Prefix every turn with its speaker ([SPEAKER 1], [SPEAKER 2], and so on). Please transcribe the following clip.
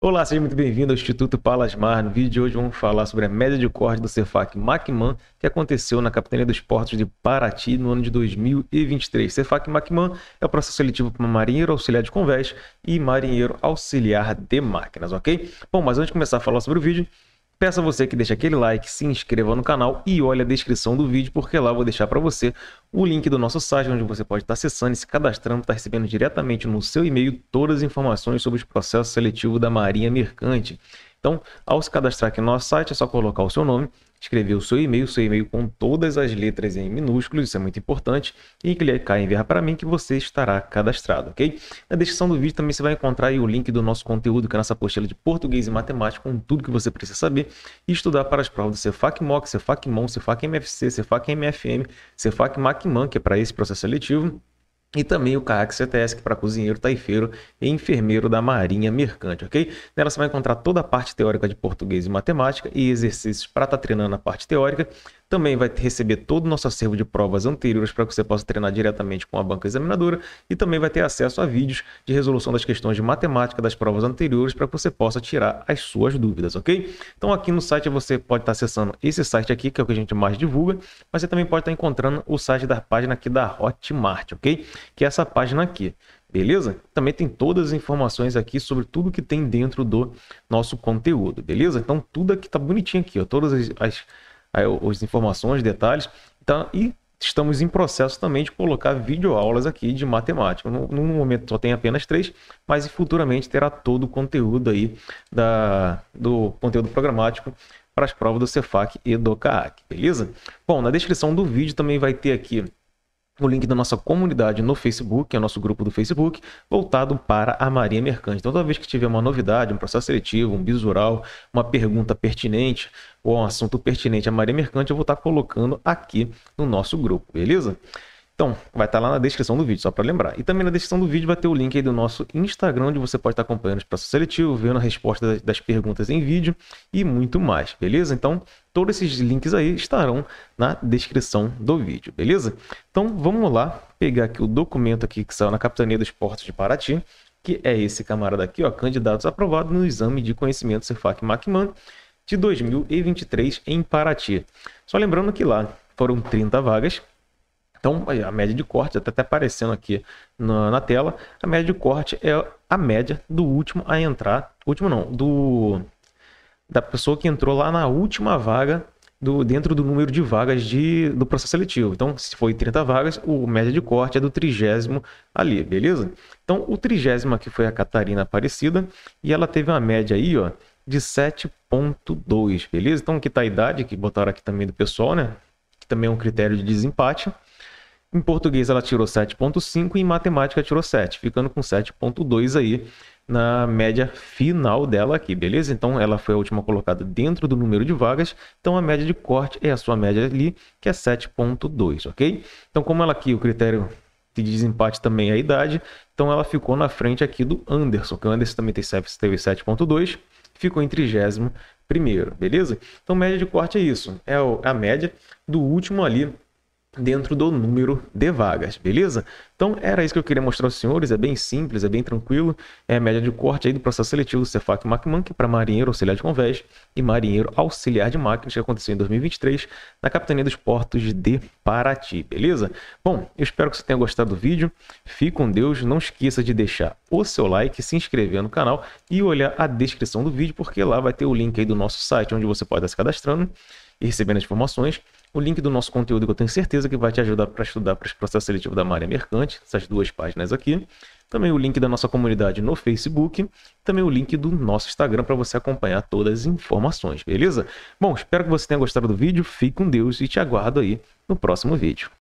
[SPEAKER 1] Olá, seja muito bem-vindo ao Instituto Palasmar. No vídeo de hoje vamos falar sobre a média de corte do Cefac Macman que aconteceu na Capitania dos Portos de Paraty no ano de 2023. Cefac Macman é o processo seletivo para marinheiro auxiliar de convés e marinheiro auxiliar de máquinas, ok? Bom, mas antes de começar a falar sobre o vídeo, Peço a você que deixe aquele like, se inscreva no canal e olhe a descrição do vídeo, porque lá eu vou deixar para você o link do nosso site, onde você pode estar acessando e se cadastrando, estar tá recebendo diretamente no seu e-mail todas as informações sobre os processos seletivos da Marinha Mercante. Então, ao se cadastrar aqui no nosso site, é só colocar o seu nome, escrever o seu e-mail, seu e-mail com todas as letras em minúsculos, isso é muito importante, e clicar em enviar para mim que você estará cadastrado, ok? Na descrição do vídeo também você vai encontrar o link do nosso conteúdo, que é a nossa apostila de português e matemática, com tudo que você precisa saber e estudar para as provas do Cefac MOC, Cefac MON, Cefac MFC, Cefac MFM, Cefac MACMAN, que é para esse processo seletivo, e também o CAAC CTS, que para cozinheiro, taifeiro e enfermeiro da Marinha Mercante, ok? Nela você vai encontrar toda a parte teórica de português e matemática e exercícios para estar tá treinando a parte teórica. Também vai receber todo o nosso acervo de provas anteriores para que você possa treinar diretamente com a banca examinadora e também vai ter acesso a vídeos de resolução das questões de matemática das provas anteriores para que você possa tirar as suas dúvidas, ok? Então aqui no site você pode estar acessando esse site aqui, que é o que a gente mais divulga, mas você também pode estar encontrando o site da página aqui da Hotmart, ok? Que é essa página aqui. Beleza? Também tem todas as informações aqui sobre tudo que tem dentro do nosso conteúdo, beleza? Então tudo aqui tá bonitinho aqui, ó, todas as, as as informações, detalhes. Então, e estamos em processo também de colocar videoaulas aqui de matemática. No, no, momento só tem apenas três, mas futuramente terá todo o conteúdo aí da, do conteúdo programático para as provas do Cefac e do CAAC, beleza? Bom, na descrição do vídeo também vai ter aqui o link da nossa comunidade no Facebook, é o nosso grupo do Facebook, voltado para a Marinha Mercante. Então, toda vez que tiver uma novidade, um processo seletivo, um bisural, uma pergunta pertinente ou um assunto pertinente à Marinha Mercante, eu vou estar colocando aqui no nosso grupo, beleza? Então, vai estar tá lá na descrição do vídeo, só para lembrar. E também na descrição do vídeo vai ter o link aí do nosso Instagram, onde você pode estar tá acompanhando os processos seletivos, vendo a resposta das perguntas em vídeo e muito mais, beleza? Então, todos esses links aí estarão na descrição do vídeo, beleza? Então, vamos lá pegar aqui o documento aqui que saiu na Capitania dos Portos de Paraty, que é esse camarada aqui, ó, candidatos aprovados no exame de conhecimento Cefac Macman de 2023 em Paraty. Só lembrando que lá foram 30 vagas então, a média de corte, está até aparecendo aqui na, na, tela, a média de corte é a média do último a entrar, último não, do da pessoa que entrou lá na última vaga do dentro do número de vagas de, do processo seletivo. Então, se foi 30 vagas, o média de corte é do trigésimo ali, beleza? Então, o trigésimo aqui foi a Catarina Aparecida e ela teve uma média aí, ó, de 7.2, beleza? Então, que tá a idade que botaram aqui também do pessoal, né? Que também é um critério de desempate. Em português ela tirou 7.5 e em matemática tirou 7, ficando com 7.2 aí na média final dela aqui, beleza? Então ela foi a última colocada dentro do número de vagas, então a média de corte é a sua média ali, que é 7.2, ok? Então como ela aqui, o critério de desempate também é a idade, então ela ficou na frente aqui do Anderson, que o Anderson também teve 7.2, ficou em trigésimo primeiro, beleza? Então média de corte é isso, é, é a média do último ali, dentro do número de vagas, beleza? Então era isso que eu queria mostrar aos senhores, é bem simples, é bem tranquilo, é a média de corte aí do processo seletivo do Cefac MacMunk é para marinheiro auxiliar de convés e marinheiro auxiliar de máquinas que aconteceu em 2023 na Capitania dos Portos de Paraty, beleza? Bom, eu espero que você tenha gostado do vídeo, fique com Deus, não esqueça de deixar o seu like, se inscrever no canal e olhar a descrição do vídeo porque lá vai ter o link aí do nosso site onde você pode estar se cadastrando e recebendo as informações. O link do nosso conteúdo que eu tenho certeza que vai te ajudar para estudar para o processo seletivo da Maria mercante, essas duas páginas aqui. Também o link da nossa comunidade no Facebook, também o link do nosso Instagram para você acompanhar todas as informações, beleza? Bom, espero que você tenha gostado do vídeo, fique com Deus e te aguardo aí no próximo vídeo.